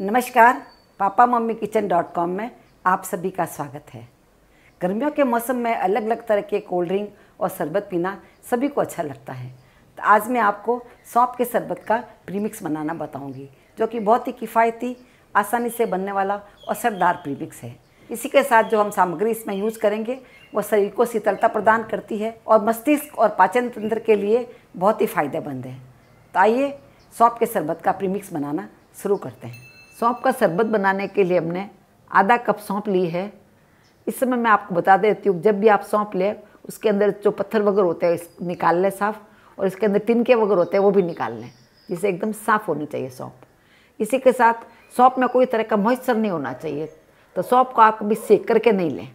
नमस्कार papa mummy kitchen dot com में आप सभी का स्वागत है गर्मियों के मौसम में अलग अलग तरह के कोल्ड ड्रिंक और शरबत पीना सभी को अच्छा लगता है तो आज मैं आपको सौंप के शरबत का प्रीमिक्स बनाना बताऊंगी जो कि बहुत ही किफ़ायती आसानी से बनने वाला असरदार प्रीमिक्स है इसी के साथ जो हम सामग्री इसमें यूज करेंगे वो शरीर को शीतलता प्रदान करती है और मस्तिष्क और पाचन तंत्र के लिए बहुत ही फायदेमंद है तो आइए सौंप के शरबत का प्रीमिक्स बनाना शुरू करते हैं सौंप का शरबत बनाने के लिए हमने आधा कप सौंप ली है इस समय मैं आपको बता देती हूँ जब भी आप सौंप लें उसके अंदर जो पत्थर वगैरह होते हैं निकाल लें साफ़ और इसके अंदर तिनके वगैरह होते हैं वो भी निकाल लें जिसे एकदम साफ़ होनी चाहिए सौंप इसी के साथ सौंप में कोई तरह का मॉइस्चर नहीं होना चाहिए तो सौंप को आप कभी सेक करके नहीं लें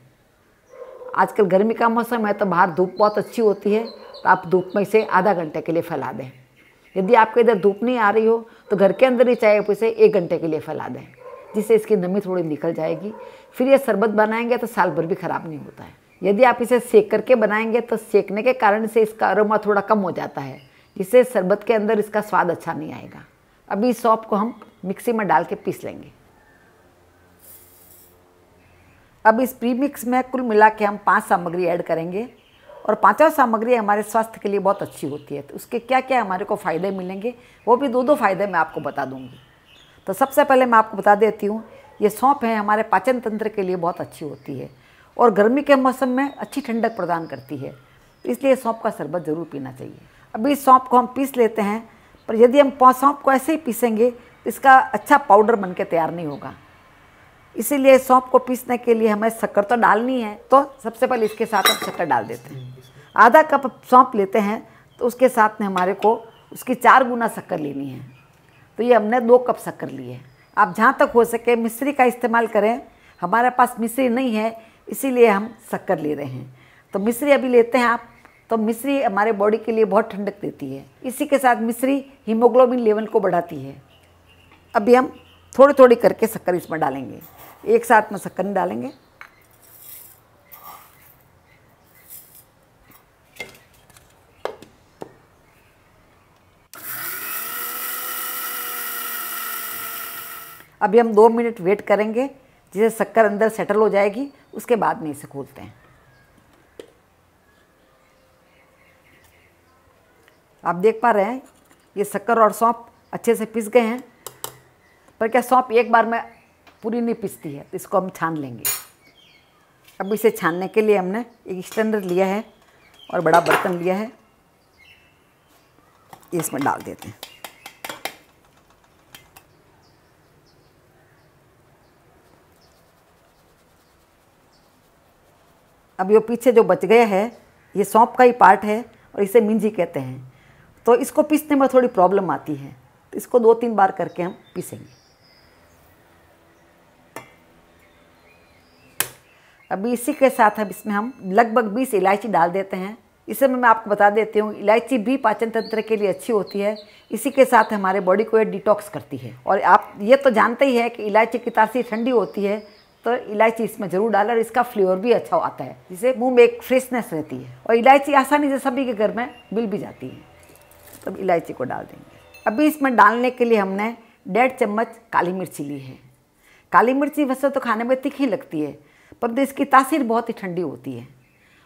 आजकल गर्मी का मौसम है तो बाहर धूप बहुत अच्छी होती है तो आप धूप में इसे आधा घंटे के लिए फैला दें यदि आपके इधर धूप नहीं आ रही हो तो घर के अंदर ही चाय आप इसे एक घंटे के लिए फैला दें जिससे इसकी नमी थोड़ी निकल जाएगी फिर यह शरबत बनाएंगे तो साल भर भी ख़राब नहीं होता है यदि आप इसे सेक करके बनाएंगे तो सेकने के कारण से इसका अरोमा थोड़ा कम हो जाता है जिससे शरबत के अंदर इसका स्वाद अच्छा नहीं आएगा अभी इस सौंप को हम मिक्सी में डाल के पीस लेंगे अब इस प्री मिक्स में कुल मिला के हम पाँच सामग्री ऐड करेंगे और पांचों सामग्री हमारे स्वास्थ्य के लिए बहुत अच्छी होती है तो उसके क्या क्या हमारे को फ़ायदे मिलेंगे वो भी दो दो फायदे मैं आपको बता दूंगी तो सबसे पहले मैं आपको बता देती हूँ ये सौंप है हमारे पाचन तंत्र के लिए बहुत अच्छी होती है और गर्मी के मौसम में अच्छी ठंडक प्रदान करती है इसलिए सौंप का शरबत ज़रूर पीना चाहिए अभी सौंप को हम पीस लेते हैं पर यदि हम सौंप को ऐसे ही पीसेंगे तो इसका अच्छा पाउडर बन के तैयार नहीं होगा इसीलिए सौंप को पीसने के लिए हमें शक्कर तो डालनी है तो सबसे पहले इसके साथ हम शक्कर डाल देते हैं आधा कप सौंप लेते हैं तो उसके साथ में हमारे को उसकी चार गुना शक्कर लेनी है तो ये हमने दो कप शक्कर ली है आप जहाँ तक हो सके मिश्री का इस्तेमाल करें हमारे पास मिश्री नहीं है इसीलिए हम शक्कर ले रहे हैं तो मिश्री अभी लेते हैं आप तो मिश्री हमारे बॉडी के लिए बहुत ठंडक देती है इसी के साथ मिश्री हीमोग्लोबिन लेवल को बढ़ाती है अभी हम थोड़ी थोड़ी करके शक्कर इसमें डालेंगे एक साथ में शक्कर डालेंगे अभी हम दो मिनट वेट करेंगे जिसे शक्कर अंदर सेटल हो जाएगी उसके बाद में इसे खोलते हैं आप देख पा रहे हैं ये शक्कर और सौंप अच्छे से पिस गए हैं पर क्या सौंप एक बार में पूरी नहीं पिसती है तो इसको हम छान लेंगे अब इसे छानने के लिए हमने एक स्टैंडर लिया है और बड़ा बर्तन लिया है ये इसमें डाल देते हैं अब ये पीछे जो बच गया है ये सौंप का ही पार्ट है और इसे मिंजी कहते हैं तो इसको पीसने में थोड़ी प्रॉब्लम आती है तो इसको दो तीन बार करके हम पीसेंगे अभी इसी के साथ अब इसमें हम लगभग बीस इलायची डाल देते हैं इसे मैं आपको बता देती हूँ इलायची भी पाचन तंत्र के लिए अच्छी होती है इसी के साथ हमारे बॉडी को ये डिटॉक्स करती है और आप ये तो जानते ही है कि इलायची की तासीर ठंडी होती है तो इलायची इसमें ज़रूर डाल और इसका फ्लेवर भी अच्छा आता है जिसे मुंह में एक फ्रेशनेस रहती है और इलायची आसानी से सभी के घर में मिल भी जाती है तब तो इलायची को डाल देंगे अभी इसमें डालने के लिए हमने डेढ़ चम्मच काली मिर्ची ली है काली मिर्ची वैसे तो खाने में तीखी लगती है परंतु इसकी तासीर बहुत ही ठंडी होती है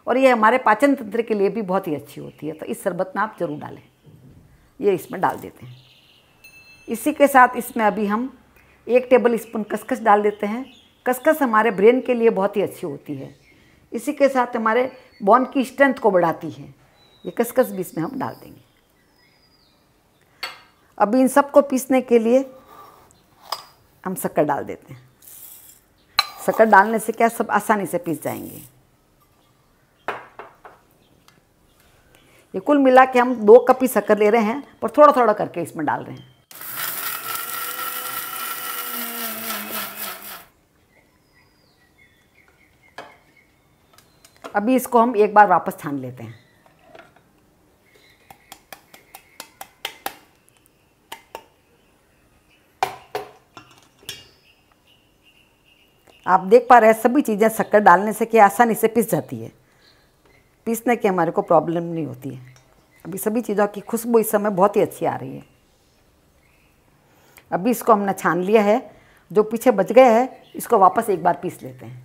और ये हमारे पाचन तंत्र के लिए भी बहुत ही अच्छी होती है तो इस शरबत में आप ज़रूर डालें ये इसमें डाल देते हैं इसी के साथ इसमें अभी हम एक टेबल स्पून कसकस डाल देते हैं खसखस हमारे ब्रेन के लिए बहुत ही अच्छी होती है इसी के साथ हमारे बॉन की स्ट्रेंथ को बढ़ाती है ये खसखस भी इसमें हम डाल देंगे अभी इन सबको पीसने के लिए हम शक्कर डाल देते हैं शक्कर डालने से क्या सब आसानी से पीस जाएंगे ये कुल मिला के हम दो कप ही शक्कर ले रहे हैं पर थोड़ा थोड़ा करके इसमें डाल रहे हैं अभी इसको हम एक बार वापस छान लेते हैं आप देख पा रहे हैं सभी चीज़ें शक्कर डालने से क्या आसानी से पिस जाती है पीसने की हमारे को प्रॉब्लम नहीं होती है अभी सभी चीज़ों की खुशबू इस समय बहुत ही अच्छी आ रही है अभी इसको हमने छान लिया है जो पीछे बच गया है इसको वापस एक बार पीस लेते हैं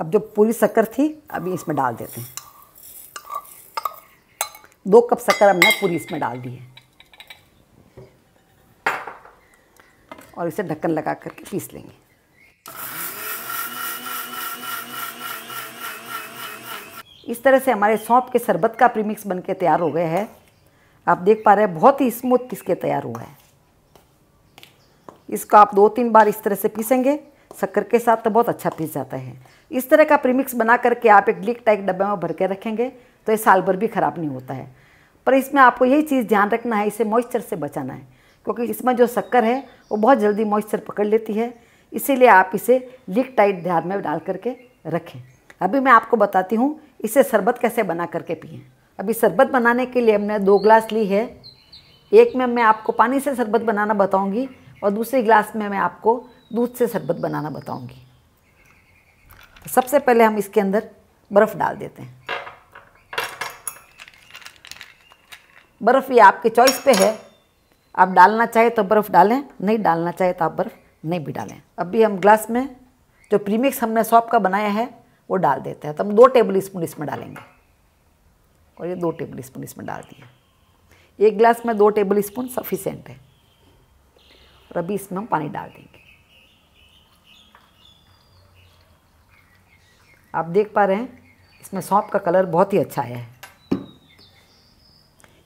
अब जो पूरी शक्कर थी अभी इसमें डाल देते हैं दो कप शक्कर हमने पूरी इसमें डाल दी है और इसे ढक्कन लगा करके पीस लेंगे इस तरह से हमारे सौंप के शरबत का प्रीमिक्स बन के तैयार हो गया है आप देख पा रहे हैं बहुत ही स्मूथ पीस के तैयार हुआ है इसको आप दो तीन बार इस तरह से पीसेंगे शक्कर के साथ तो बहुत अच्छा पीस जाता है इस तरह का प्रीमिक्स बना करके आप एक लिक टाइप डब्बे में भर के रखेंगे तो ये साल भर भी ख़राब नहीं होता है पर इसमें आपको यही चीज़ ध्यान रखना है इसे मॉइस्चर से बचाना है क्योंकि इसमें जो शक्कर है वो बहुत जल्दी मॉइस्चर पकड़ लेती है इसीलिए आप इसे लिक टाइट ध्यान में डाल करके रखें अभी मैं आपको बताती हूँ इसे शरबत कैसे बना करके पिए अभी शरबत बनाने के लिए हमने दो ग्लास ली है एक में मैं आपको पानी से शरबत बनाना बताऊँगी और दूसरे गिलास में मैं आपको दूध से शरबत बनाना बताऊँगी तो सबसे पहले हम इसके अंदर बर्फ़ डाल देते हैं बर्फ़ ये आपके चॉइस पे है आप डालना चाहे तो बर्फ़ डालें नहीं डालना चाहे तो आप बर्फ़ नहीं भी डालें अभी हम ग्लास में जो प्रीमिक्स हमने सौंप का बनाया है वो डाल देते हैं तो हम दो टेबल स्पून इसमें डालेंगे और ये दो टेबल स्पून इसमें डाल दिए एक ग्लास में दो टेबल स्पून सफिशेंट है और अभी इसमें हम पानी डाल देंगे आप देख पा रहे हैं इसमें सौंप का कलर बहुत ही अच्छा आया है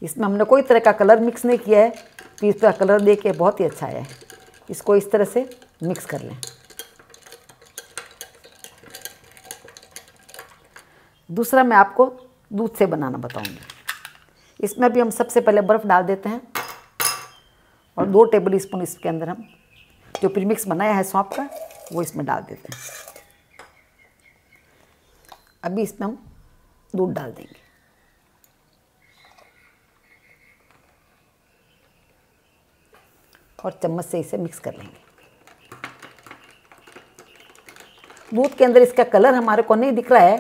इसमें हमने कोई तरह का कलर मिक्स नहीं किया है पीस का कलर दे के बहुत ही अच्छा आया है इसको इस तरह से मिक्स कर लें दूसरा मैं आपको दूध से बनाना बताऊंगी इसमें भी हम सबसे पहले बर्फ़ डाल देते हैं और दो टेबल स्पून इसके अंदर हम जो प्रीमिक्स बनाया है सौंप का वो इसमें डाल देते हैं अभी इसमें हम दूध डाल देंगे और चम्मच से इसे मिक्स कर लेंगे दूध के अंदर इसका कलर हमारे को नहीं दिख रहा है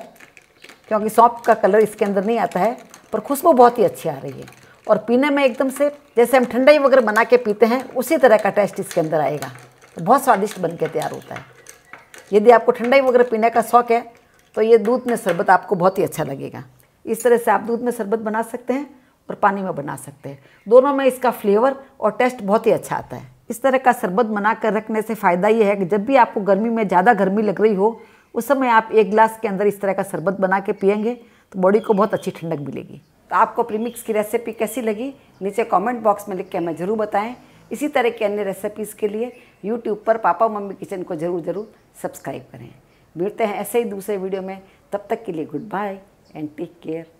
क्योंकि सौंप का कलर इसके अंदर नहीं आता है पर खुशबू बहुत ही अच्छी आ रही है और पीने में एकदम से जैसे हम ठंडाई वगैरह बना के पीते हैं उसी तरह का टेस्ट इसके अंदर आएगा तो बहुत स्वादिष्ट बन के तैयार होता है यदि आपको ठंडाई वगैरह पीने का शौक़ है तो ये दूध में शरबत आपको बहुत ही अच्छा लगेगा इस तरह से आप दूध में शरबत बना सकते हैं और पानी में बना सकते हैं दोनों में इसका फ्लेवर और टेस्ट बहुत ही अच्छा आता है इस तरह का शरबत बना कर रखने से फ़ायदा ये है कि जब भी आपको गर्मी में ज़्यादा गर्मी लग रही हो उस समय आप एक गिलास के अंदर इस तरह का शरबत बना के पियेंगे तो बॉडी को बहुत अच्छी ठंडक मिलेगी तो आपको प्रीमिक्स की रेसिपी कैसी लगी नीचे कमेंट बॉक्स में लिख के हमें ज़रूर बताएं इसी तरह की अन्य रेसिपीज़ के लिए यूट्यूब पर पापा मम्मी किचन को ज़रूर ज़रूर सब्सक्राइब करें मिलते हैं ऐसे ही दूसरे वीडियो में तब तक के लिए goodbye and take care